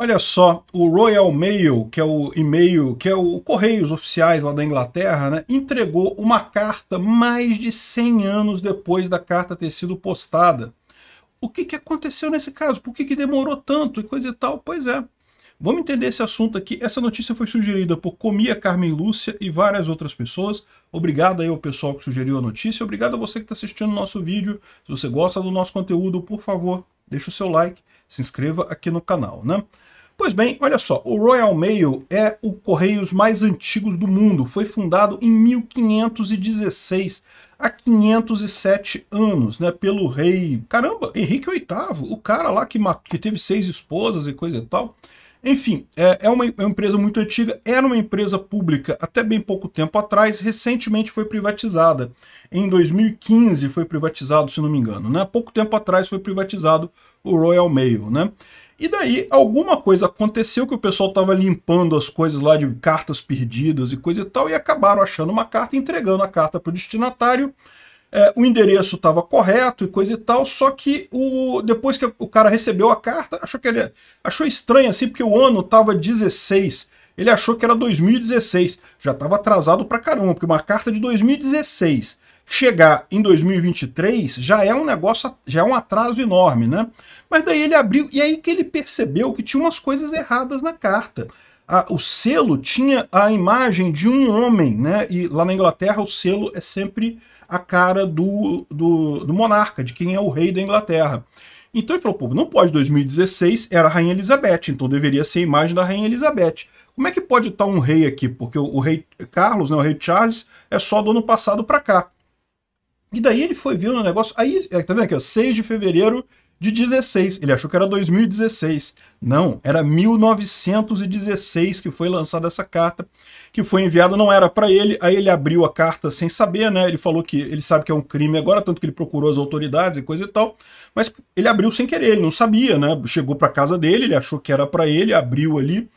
Olha só, o Royal Mail, que é o e-mail, que é o Correios Oficiais lá da Inglaterra, né, entregou uma carta mais de 100 anos depois da carta ter sido postada. O que, que aconteceu nesse caso? Por que, que demorou tanto e coisa e tal? Pois é, Vamos entender esse assunto aqui. Essa notícia foi sugerida por Comia Carmen Lúcia e várias outras pessoas. Obrigado aí ao pessoal que sugeriu a notícia. Obrigado a você que está assistindo o nosso vídeo. Se você gosta do nosso conteúdo, por favor, deixa o seu like, se inscreva aqui no canal, né? Pois bem, olha só, o Royal Mail é o correios mais antigo do mundo. Foi fundado em 1516, há 507 anos, né, pelo rei, caramba, Henrique VIII, o cara lá que, matou, que teve seis esposas e coisa e tal. Enfim, é, é uma, é uma empresa muito antiga, era uma empresa pública até bem pouco tempo atrás, recentemente foi privatizada. Em 2015 foi privatizado, se não me engano, né? Pouco tempo atrás foi privatizado o Royal Mail, né? E daí alguma coisa aconteceu que o pessoal estava limpando as coisas lá de cartas perdidas e coisa e tal, e acabaram achando uma carta, entregando a carta para o destinatário. É, o endereço estava correto e coisa e tal, só que o, depois que o cara recebeu a carta, achou que ele achou estranho assim, porque o ano estava 16. Ele achou que era 2016. Já estava atrasado pra caramba, porque uma carta de 2016 chegar em 2023 já é um negócio, já é um atraso enorme, né? Mas daí ele abriu e aí que ele percebeu que tinha umas coisas erradas na carta. o selo tinha a imagem de um homem, né? E lá na Inglaterra o selo é sempre a cara do, do, do monarca, de quem é o rei da Inglaterra. Então ele falou, povo não pode, 2016 era a Rainha Elizabeth, então deveria ser a imagem da Rainha Elizabeth. Como é que pode estar um rei aqui? Porque o, o rei Carlos, né, o rei Charles, é só do ano passado para cá. E daí ele foi vendo o negócio. Aí, é, tá vendo aqui, ó, 6 de fevereiro de 16. Ele achou que era 2016. Não, era 1916 que foi lançada essa carta, que foi enviada, não era para ele. Aí ele abriu a carta sem saber, né? Ele falou que ele sabe que é um crime agora, tanto que ele procurou as autoridades e coisa e tal. Mas ele abriu sem querer, ele não sabia, né? Chegou para casa dele, ele achou que era para ele, abriu ali.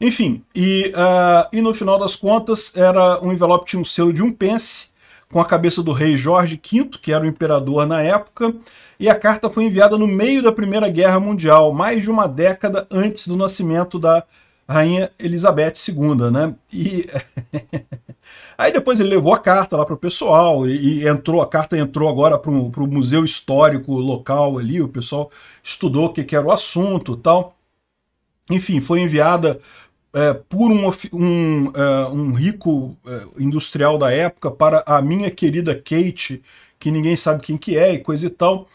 Enfim, e, uh, e no final das contas, era um envelope que tinha um selo de um pence, com a cabeça do rei Jorge V, que era o imperador na época, e a carta foi enviada no meio da Primeira Guerra Mundial, mais de uma década antes do nascimento da rainha Elizabeth II, né? E aí depois ele levou a carta lá para o pessoal e, entrou, a carta entrou agora para o museu histórico local ali, o pessoal estudou o que, que era o assunto tal. Enfim, foi enviada é, por um, um, é, um rico é, industrial da época para a minha querida Kate, que ninguém sabe quem que é e coisa e tal.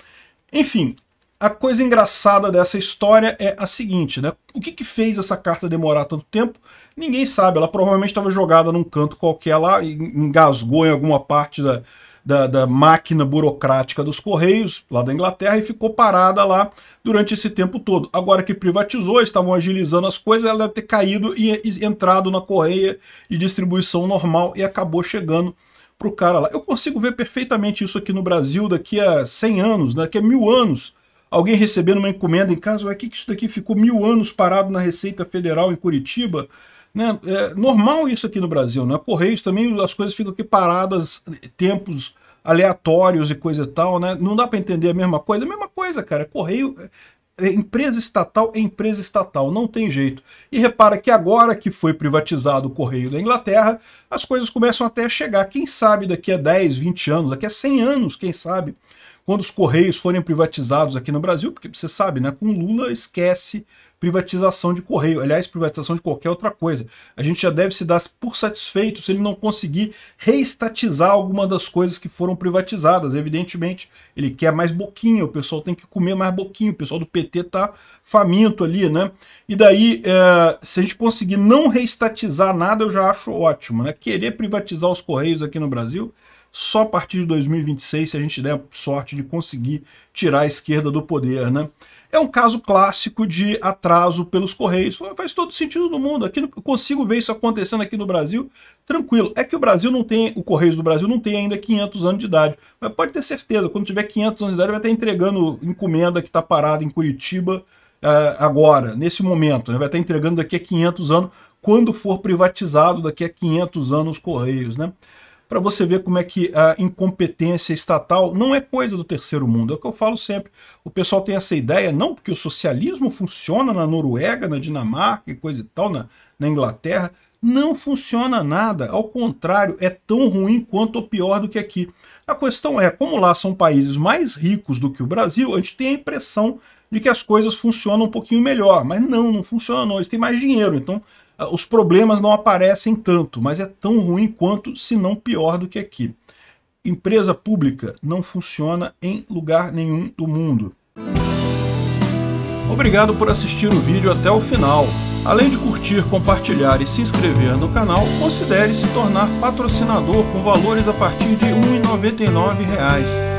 Enfim, a coisa engraçada dessa história é a seguinte, né? O que, que fez essa carta demorar tanto tempo? Ninguém sabe. Ela provavelmente estava jogada num canto qualquer lá, engasgou em alguma parte da, da, da máquina burocrática dos Correios, lá da Inglaterra, e ficou parada lá durante esse tempo todo. Agora que privatizou, estavam agilizando as coisas, ela deve ter caído e, e entrado na correia de distribuição normal e acabou chegando para o cara lá. Eu consigo ver perfeitamente isso aqui no Brasil daqui a 100 anos, né? daqui a mil anos, alguém recebendo uma encomenda em casa, o que, que isso daqui ficou mil anos parado na Receita Federal em Curitiba? Né? É normal isso aqui no Brasil, né? Correios também, as coisas ficam aqui paradas, tempos aleatórios e coisa e tal, né? Não dá para entender a mesma coisa? A mesma coisa, cara. Correio, é, é empresa estatal é empresa estatal, não tem jeito. E repara que agora que foi privatizado o Correio da Inglaterra, as coisas começam até a chegar. Quem sabe daqui a 10, 20 anos, daqui a 100 anos, quem sabe, quando os Correios forem privatizados aqui no Brasil, porque você sabe, né? Com Lula esquece privatização de correio, aliás, privatização de qualquer outra coisa. A gente já deve se dar por satisfeito se ele não conseguir reestatizar alguma das coisas que foram privatizadas. Evidentemente, ele quer mais boquinha, o pessoal tem que comer mais boquinha, o pessoal do PT tá faminto ali, né? E daí, é, se a gente conseguir não reestatizar nada, eu já acho ótimo, né? Querer privatizar os correios aqui no Brasil só a partir de 2026 se a gente der sorte de conseguir tirar a esquerda do poder, né? É um caso clássico de atraso pelos Correios. Faz todo sentido do mundo. Aqui eu consigo ver isso acontecendo aqui no Brasil. Tranquilo. É que o Brasil não tem, o Correios do Brasil não tem ainda 500 anos de idade. Mas pode ter certeza, quando tiver 500 anos de idade, vai estar entregando encomenda que está parada em Curitiba uh, agora, nesse momento. Né? Vai estar entregando daqui a 500 anos, quando for privatizado daqui a 500 anos os Correios, né? para você ver como é que a incompetência estatal não é coisa do terceiro mundo. É o que eu falo sempre. O pessoal tem essa ideia, não porque o socialismo funciona na Noruega, na Dinamarca e coisa e tal, na, na Inglaterra. Não funciona nada. Ao contrário, é tão ruim quanto ou pior do que aqui. A questão é, como lá são países mais ricos do que o Brasil, a gente tem a impressão de que as coisas funcionam um pouquinho melhor. Mas não, não funciona não. Eles têm mais dinheiro, então ah, os problemas não aparecem tanto, mas é tão ruim quanto, se não pior do que aqui. Empresa pública não funciona em lugar nenhum do mundo. Obrigado por assistir o vídeo até o final. Além de curtir, compartilhar e se inscrever no canal, considere se tornar patrocinador com valores a partir de R$ 1,99